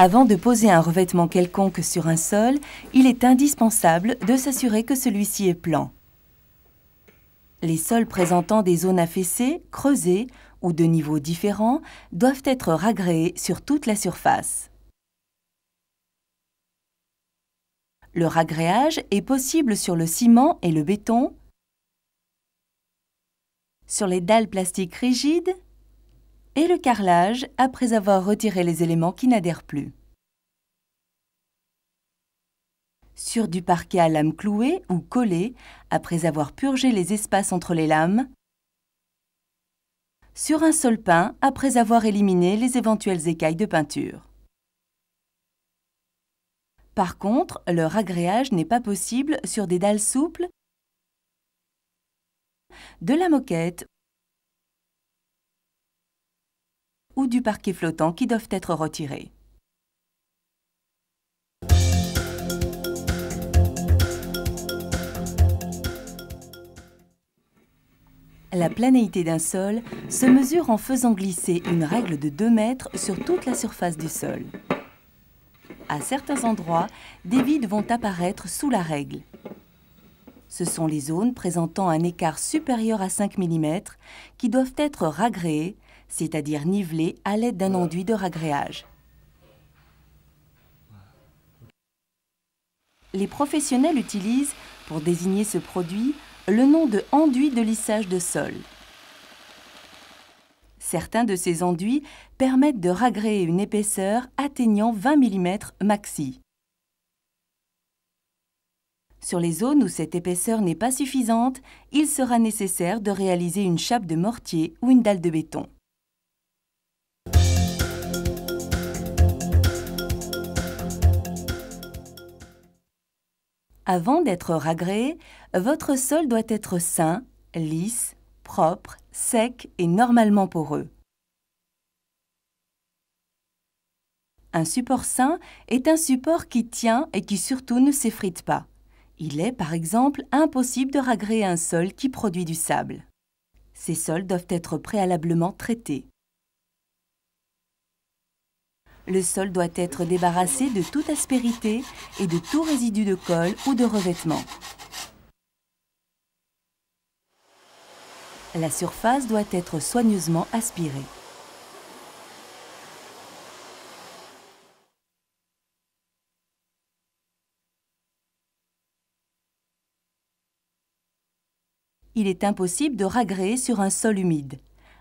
Avant de poser un revêtement quelconque sur un sol, il est indispensable de s'assurer que celui-ci est plan. Les sols présentant des zones affaissées, creusées ou de niveaux différents doivent être ragréés sur toute la surface. Le ragréage est possible sur le ciment et le béton, sur les dalles plastiques rigides et le carrelage après avoir retiré les éléments qui n'adhèrent plus. Sur du parquet à lames clouées ou collées, après avoir purgé les espaces entre les lames. Sur un sol peint, après avoir éliminé les éventuelles écailles de peinture. Par contre, leur agréage n'est pas possible sur des dalles souples, de la moquette du parquet flottant qui doivent être retirés. La planéité d'un sol se mesure en faisant glisser une règle de 2 mètres sur toute la surface du sol. À certains endroits, des vides vont apparaître sous la règle. Ce sont les zones présentant un écart supérieur à 5 mm qui doivent être ragréées c'est-à-dire nivelé à l'aide d'un enduit de ragréage. Les professionnels utilisent, pour désigner ce produit, le nom de enduit de lissage de sol. Certains de ces enduits permettent de ragréer une épaisseur atteignant 20 mm maxi. Sur les zones où cette épaisseur n'est pas suffisante, il sera nécessaire de réaliser une chape de mortier ou une dalle de béton. Avant d'être ragré, votre sol doit être sain, lisse, propre, sec et normalement poreux. Un support sain est un support qui tient et qui surtout ne s'effrite pas. Il est, par exemple, impossible de ragréer un sol qui produit du sable. Ces sols doivent être préalablement traités. Le sol doit être débarrassé de toute aspérité et de tout résidu de colle ou de revêtement. La surface doit être soigneusement aspirée. Il est impossible de ragréer sur un sol humide.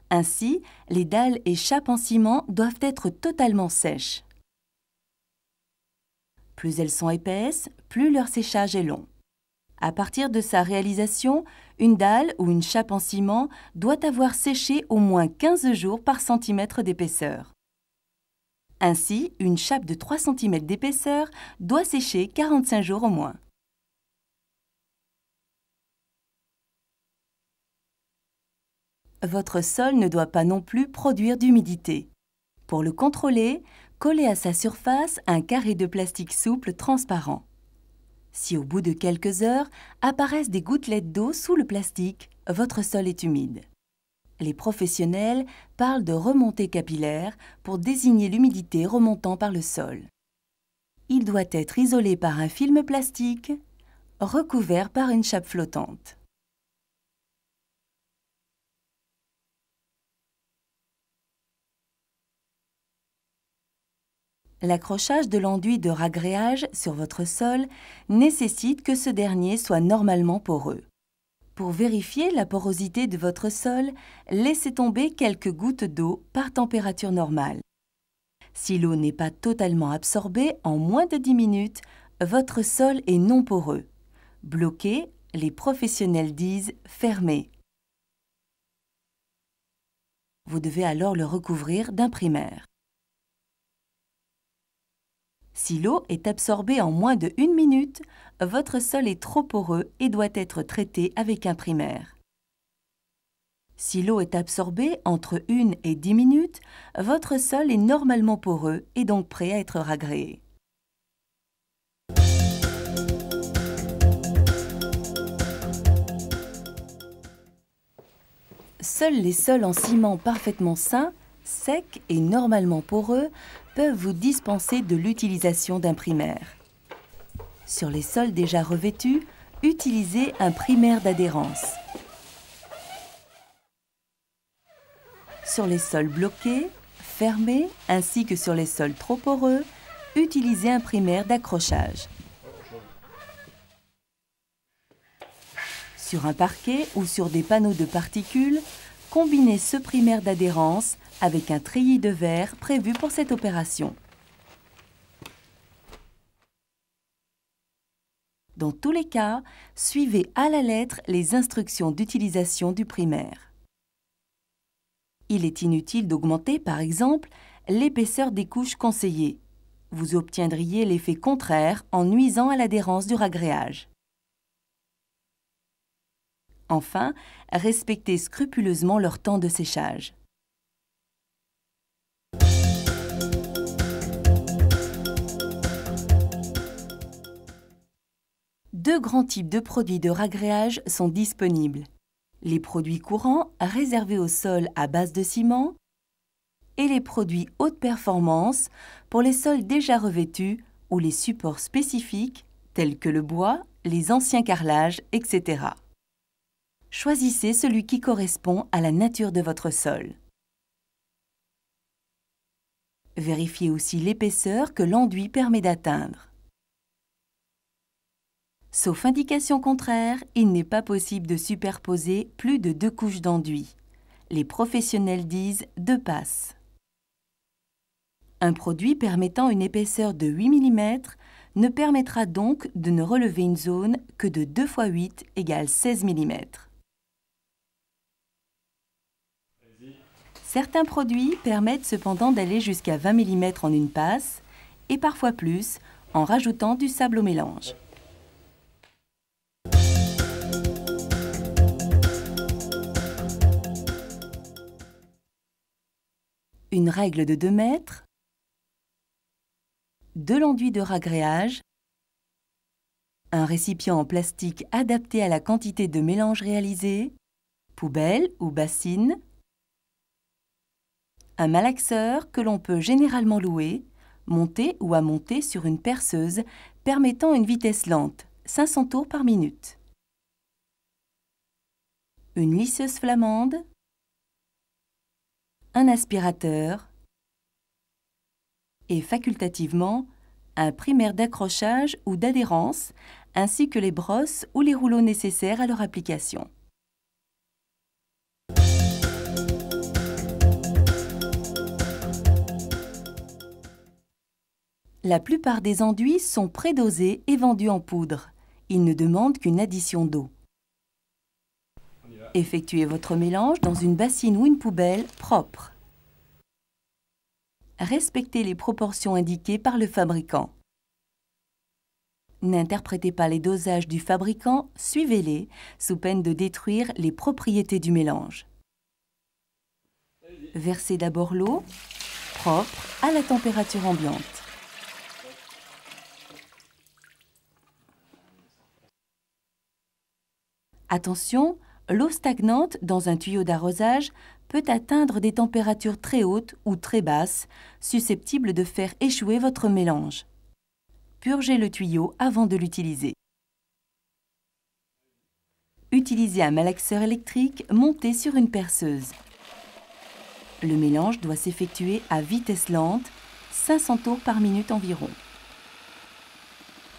Ainsi, les dalles et chapes en ciment doivent être totalement sèches. Plus elles sont épaisses, plus leur séchage est long. À partir de sa réalisation, une dalle ou une chape en ciment doit avoir séché au moins 15 jours par centimètre d'épaisseur. Ainsi, une chape de 3 cm d'épaisseur doit sécher 45 jours au moins. Votre sol ne doit pas non plus produire d'humidité. Pour le contrôler, collez à sa surface un carré de plastique souple transparent. Si au bout de quelques heures apparaissent des gouttelettes d'eau sous le plastique, votre sol est humide. Les professionnels parlent de remontée capillaire pour désigner l'humidité remontant par le sol. Il doit être isolé par un film plastique, recouvert par une chape flottante. L'accrochage de l'enduit de ragréage sur votre sol nécessite que ce dernier soit normalement poreux. Pour vérifier la porosité de votre sol, laissez tomber quelques gouttes d'eau par température normale. Si l'eau n'est pas totalement absorbée en moins de 10 minutes, votre sol est non poreux. Bloqué, les professionnels disent fermé. Vous devez alors le recouvrir d'un primaire. Si l'eau est absorbée en moins de une minute, votre sol est trop poreux et doit être traité avec un primaire. Si l'eau est absorbée entre 1 et 10 minutes, votre sol est normalement poreux et donc prêt à être ragréé. Seuls les sols en ciment parfaitement sains, secs et normalement poreux peuvent vous dispenser de l'utilisation d'un primaire. Sur les sols déjà revêtus, utilisez un primaire d'adhérence. Sur les sols bloqués, fermés, ainsi que sur les sols trop poreux, utilisez un primaire d'accrochage. Sur un parquet ou sur des panneaux de particules, Combinez ce primaire d'adhérence avec un treillis de verre prévu pour cette opération. Dans tous les cas, suivez à la lettre les instructions d'utilisation du primaire. Il est inutile d'augmenter, par exemple, l'épaisseur des couches conseillées. Vous obtiendriez l'effet contraire en nuisant à l'adhérence du ragréage. Enfin, respecter scrupuleusement leur temps de séchage. Deux grands types de produits de ragréage sont disponibles. Les produits courants réservés au sol à base de ciment et les produits haute performance pour les sols déjà revêtus ou les supports spécifiques tels que le bois, les anciens carrelages, etc choisissez celui qui correspond à la nature de votre sol. Vérifiez aussi l'épaisseur que l'enduit permet d'atteindre. Sauf indication contraire, il n'est pas possible de superposer plus de deux couches d'enduit. Les professionnels disent deux passes. Un produit permettant une épaisseur de 8 mm ne permettra donc de ne relever une zone que de 2 x 8 égale 16 mm. Certains produits permettent cependant d'aller jusqu'à 20 mm en une passe, et parfois plus, en rajoutant du sable au mélange. Une règle de 2 mètres, de l'enduit de ragréage, un récipient en plastique adapté à la quantité de mélange réalisé, poubelle ou bassine, un malaxeur que l'on peut généralement louer, monter ou à monter sur une perceuse permettant une vitesse lente, 500 tours par minute. Une lisseuse flamande, un aspirateur et facultativement un primaire d'accrochage ou d'adhérence ainsi que les brosses ou les rouleaux nécessaires à leur application. La plupart des enduits sont prédosés et vendus en poudre. Ils ne demandent qu'une addition d'eau. Effectuez votre mélange dans une bassine ou une poubelle propre. Respectez les proportions indiquées par le fabricant. N'interprétez pas les dosages du fabricant, suivez-les, sous peine de détruire les propriétés du mélange. Versez d'abord l'eau, propre, à la température ambiante. Attention, l'eau stagnante dans un tuyau d'arrosage peut atteindre des températures très hautes ou très basses, susceptibles de faire échouer votre mélange. Purgez le tuyau avant de l'utiliser. Utilisez un malaxeur électrique monté sur une perceuse. Le mélange doit s'effectuer à vitesse lente, 500 tours par minute environ.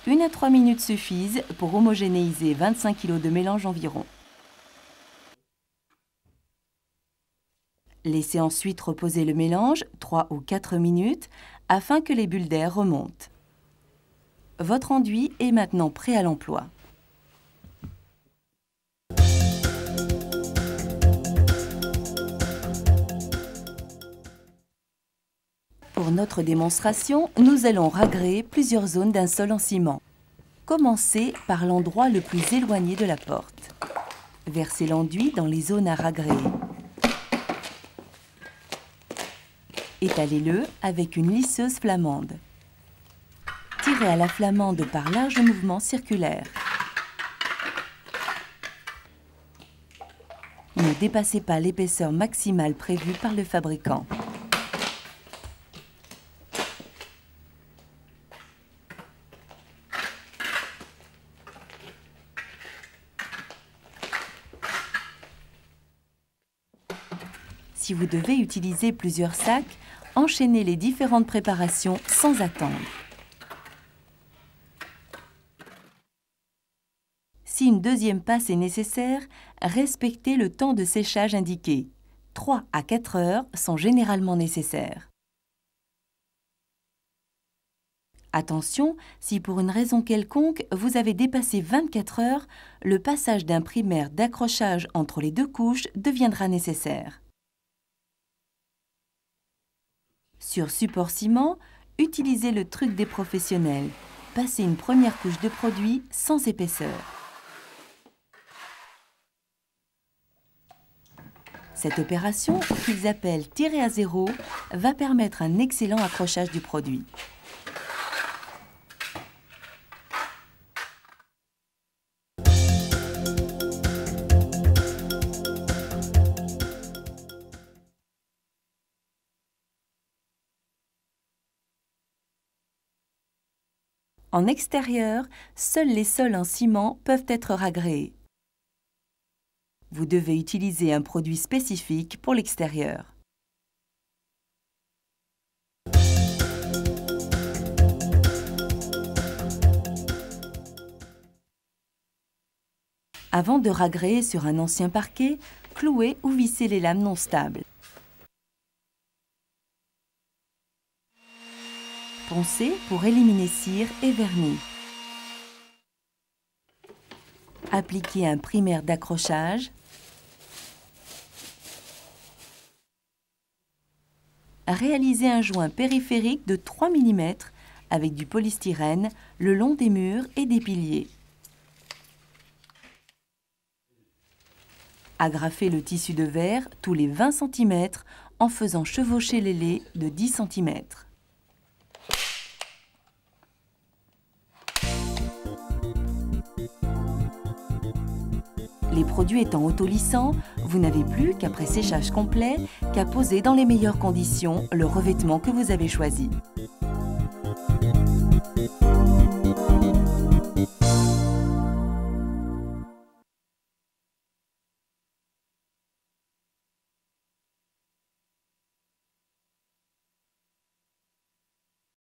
Une à trois minutes suffisent pour homogénéiser 25 kg de mélange environ. Laissez ensuite reposer le mélange 3 ou 4 minutes afin que les bulles d'air remontent. Votre enduit est maintenant prêt à l'emploi. notre démonstration, nous allons ragréer plusieurs zones d'un sol en ciment. Commencez par l'endroit le plus éloigné de la porte. Versez l'enduit dans les zones à ragréer. Étalez-le avec une lisseuse flamande. Tirez à la flamande par larges mouvements circulaires. Ne dépassez pas l'épaisseur maximale prévue par le fabricant. si vous devez utiliser plusieurs sacs, enchaînez les différentes préparations sans attendre. Si une deuxième passe est nécessaire, respectez le temps de séchage indiqué. 3 à 4 heures sont généralement nécessaires. Attention, si pour une raison quelconque, vous avez dépassé 24 heures, le passage d'un primaire d'accrochage entre les deux couches deviendra nécessaire. Sur support ciment, utilisez le truc des professionnels. Passez une première couche de produit sans épaisseur. Cette opération, qu'ils appellent tirer à zéro, va permettre un excellent accrochage du produit. En extérieur, seuls les sols en ciment peuvent être ragréés. Vous devez utiliser un produit spécifique pour l'extérieur. Avant de ragréer sur un ancien parquet, clouez ou vissez les lames non stables. pour éliminer cire et vernis. Appliquez un primaire d'accrochage. Réalisez un joint périphérique de 3 mm avec du polystyrène le long des murs et des piliers. Agrafez le tissu de verre tous les 20 cm en faisant chevaucher les laits de 10 cm. Les produits étant autolissants, vous n'avez plus qu'après séchage complet qu'à poser dans les meilleures conditions le revêtement que vous avez choisi.